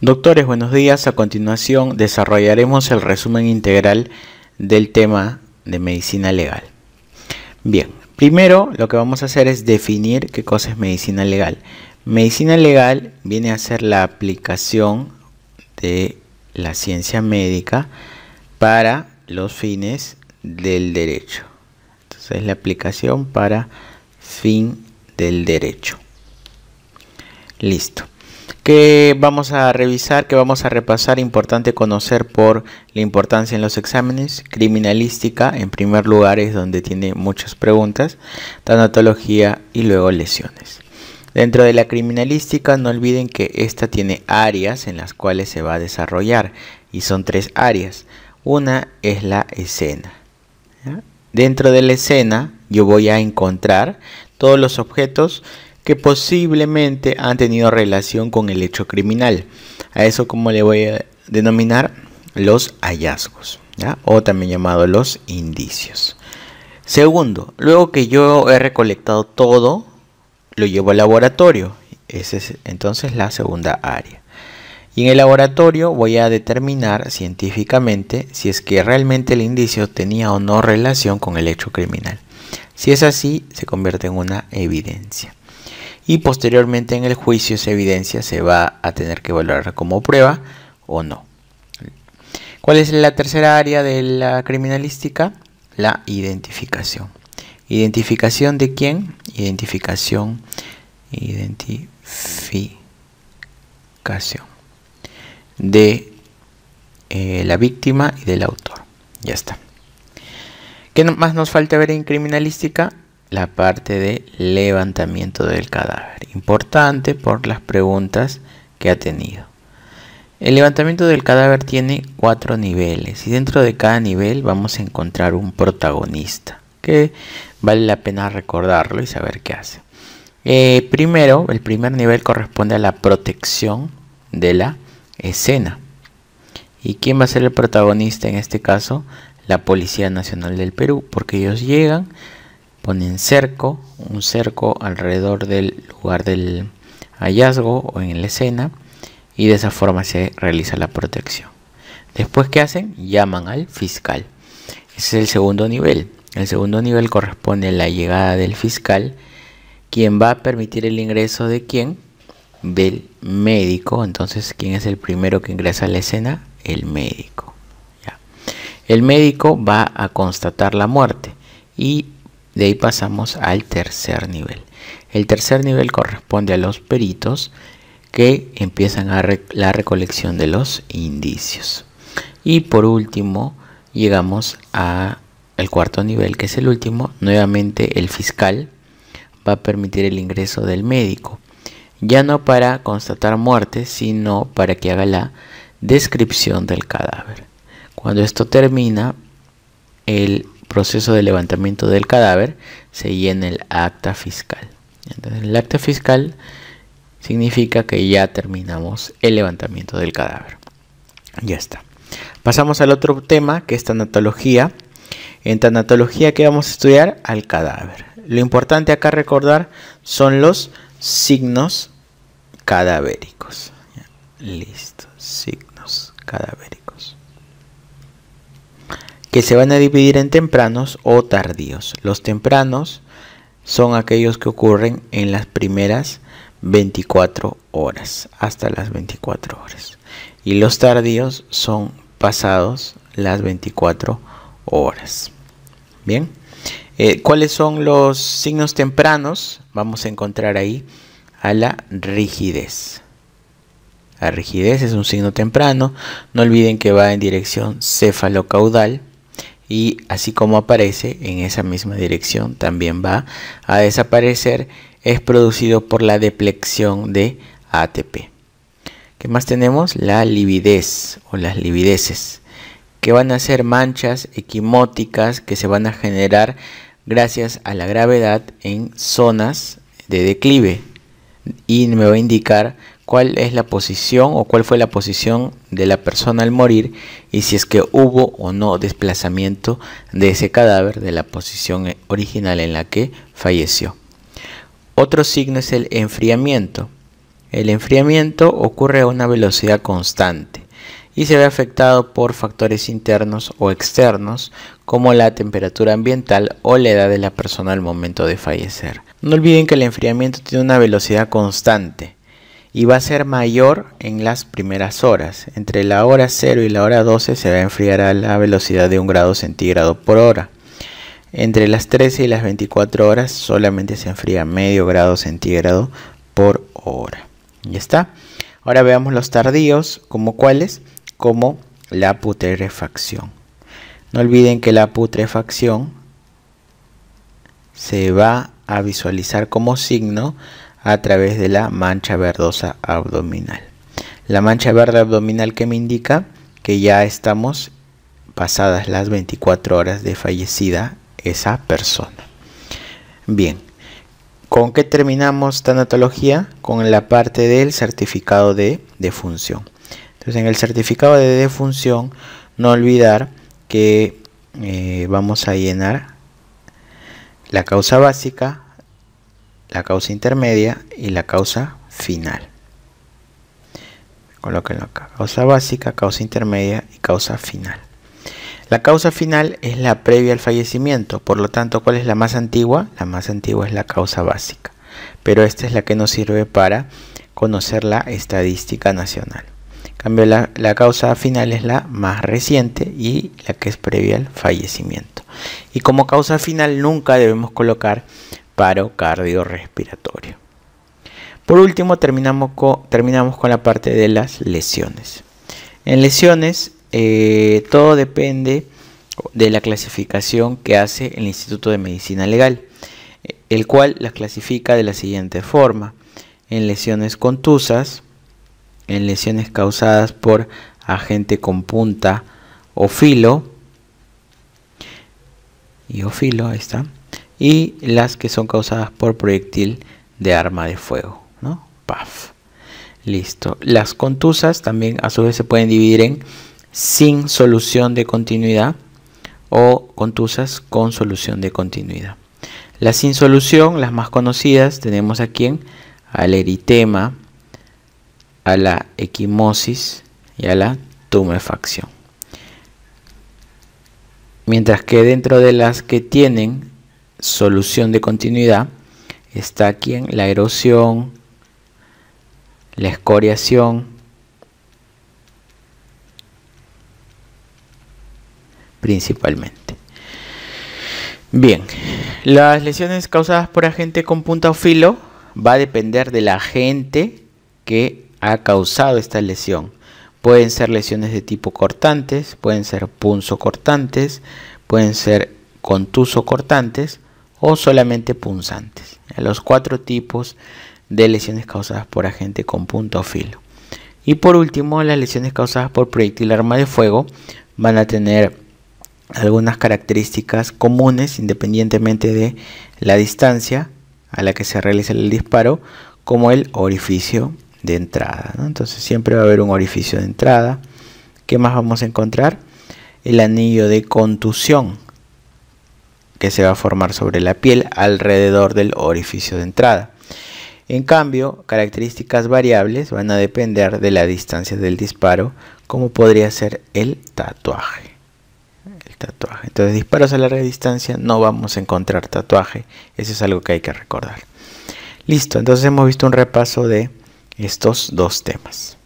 Doctores, buenos días. A continuación desarrollaremos el resumen integral del tema de medicina legal. Bien, primero lo que vamos a hacer es definir qué cosa es medicina legal. Medicina legal viene a ser la aplicación de la ciencia médica para los fines del derecho. Entonces la aplicación para fin del derecho. Listo que vamos a revisar, que vamos a repasar, importante conocer por la importancia en los exámenes, criminalística en primer lugar es donde tiene muchas preguntas, tanatología y luego lesiones. Dentro de la criminalística no olviden que esta tiene áreas en las cuales se va a desarrollar y son tres áreas. Una es la escena. Dentro de la escena yo voy a encontrar todos los objetos que posiblemente han tenido relación con el hecho criminal. A eso como le voy a denominar los hallazgos, o también llamado los indicios. Segundo, luego que yo he recolectado todo, lo llevo al laboratorio. Esa es entonces la segunda área. Y en el laboratorio voy a determinar científicamente si es que realmente el indicio tenía o no relación con el hecho criminal. Si es así, se convierte en una evidencia y posteriormente en el juicio esa evidencia se va a tener que valorar como prueba o no. ¿Cuál es la tercera área de la criminalística? La identificación. ¿Identificación de quién? Identificación. Identificación. De eh, la víctima y del autor. Ya está. ¿Qué más nos falta ver en criminalística? la parte de levantamiento del cadáver. Importante por las preguntas que ha tenido. El levantamiento del cadáver tiene cuatro niveles y dentro de cada nivel vamos a encontrar un protagonista que vale la pena recordarlo y saber qué hace. Eh, primero, el primer nivel corresponde a la protección de la escena. ¿Y quién va a ser el protagonista en este caso? La Policía Nacional del Perú, porque ellos llegan, ponen cerco, un cerco alrededor del lugar del hallazgo o en la escena y de esa forma se realiza la protección. Después, ¿qué hacen? Llaman al fiscal. Ese es el segundo nivel. El segundo nivel corresponde a la llegada del fiscal, quien va a permitir el ingreso de quién? Del médico. Entonces, ¿quién es el primero que ingresa a la escena? El médico. El médico va a constatar la muerte y de ahí pasamos al tercer nivel. El tercer nivel corresponde a los peritos que empiezan a la recolección de los indicios. Y por último llegamos a el cuarto nivel, que es el último. Nuevamente el fiscal va a permitir el ingreso del médico. Ya no para constatar muerte, sino para que haga la descripción del cadáver. Cuando esto termina, el proceso de levantamiento del cadáver se llena el acta fiscal. Entonces, el acta fiscal significa que ya terminamos el levantamiento del cadáver. Ya está. Pasamos al otro tema que es tanatología. En tanatología, ¿qué vamos a estudiar? Al cadáver. Lo importante acá recordar son los signos cadavéricos. Listo, signos cadavéricos se van a dividir en tempranos o tardíos. Los tempranos son aquellos que ocurren en las primeras 24 horas, hasta las 24 horas. Y los tardíos son pasados las 24 horas. Bien, eh, ¿cuáles son los signos tempranos? Vamos a encontrar ahí a la rigidez. La rigidez es un signo temprano. No olviden que va en dirección cefalocaudal y así como aparece en esa misma dirección también va a desaparecer es producido por la deplexión de ATP. ¿Qué más tenemos? La lividez o las livideces, que van a ser manchas equimóticas que se van a generar gracias a la gravedad en zonas de declive y me va a indicar cuál es la posición o cuál fue la posición de la persona al morir y si es que hubo o no desplazamiento de ese cadáver de la posición eh, original en la que falleció. Otro signo es el enfriamiento. El enfriamiento ocurre a una velocidad constante y se ve afectado por factores internos o externos como la temperatura ambiental o la edad de la persona al momento de fallecer. No olviden que el enfriamiento tiene una velocidad constante y va a ser mayor en las primeras horas. Entre la hora 0 y la hora 12 se va a enfriar a la velocidad de un grado centígrado por hora. Entre las 13 y las 24 horas solamente se enfría medio grado centígrado por hora. Ya está. Ahora veamos los tardíos, como cuáles, como la putrefacción. No olviden que la putrefacción se va a visualizar como signo a través de la mancha verdosa abdominal. La mancha verde abdominal que me indica que ya estamos pasadas las 24 horas de fallecida esa persona. Bien, ¿con qué terminamos tanatología? Con la parte del certificado de defunción. Entonces, en el certificado de defunción, no olvidar que eh, vamos a llenar la causa básica, la causa intermedia y la causa final. Coloquen la causa básica, causa intermedia y causa final. La causa final es la previa al fallecimiento, por lo tanto, ¿cuál es la más antigua? La más antigua es la causa básica, pero esta es la que nos sirve para conocer la estadística nacional. En cambio, la, la causa final es la más reciente y la que es previa al fallecimiento. Y como causa final nunca debemos colocar paro cardiorrespiratorio. Por último, terminamos con, la parte de las lesiones. En lesiones, eh, todo depende de la clasificación que hace el Instituto de Medicina Legal, el cual las clasifica de la siguiente forma. En lesiones contusas, en lesiones causadas por agente con punta o filo, y o filo, ahí está y las que son causadas por proyectil de arma de fuego, ¿no? Paf. Listo. Las contusas también a su vez se pueden dividir en sin solución de continuidad o contusas con solución de continuidad. Las sin solución, las más conocidas, tenemos aquí en Al eritema, a la equimosis y a la tumefacción. Mientras que dentro de las que tienen solución de continuidad está aquí en la erosión, la escoriación, principalmente. Bien, las lesiones causadas por agente con punta o filo va a depender del agente que ha causado esta lesión. Pueden ser lesiones de tipo cortantes, pueden ser cortantes, pueden ser cortantes o solamente punzantes. Los cuatro tipos de lesiones causadas por agente con punto o filo. Y por último, las lesiones causadas por proyectil arma de fuego van a tener algunas características comunes independientemente de la distancia a la que se realiza el disparo, como el orificio de entrada. Entonces siempre va a haber un orificio de entrada. ¿Qué más vamos a encontrar? El anillo de contusión, que se va a formar sobre la piel alrededor del orificio de entrada. En cambio, características variables van a depender de la distancia del disparo, como podría ser el tatuaje. El tatuaje. Entonces, disparos a larga distancia no vamos a encontrar tatuaje. Eso es algo que hay que recordar. Listo, entonces hemos visto un repaso de estos dos temas.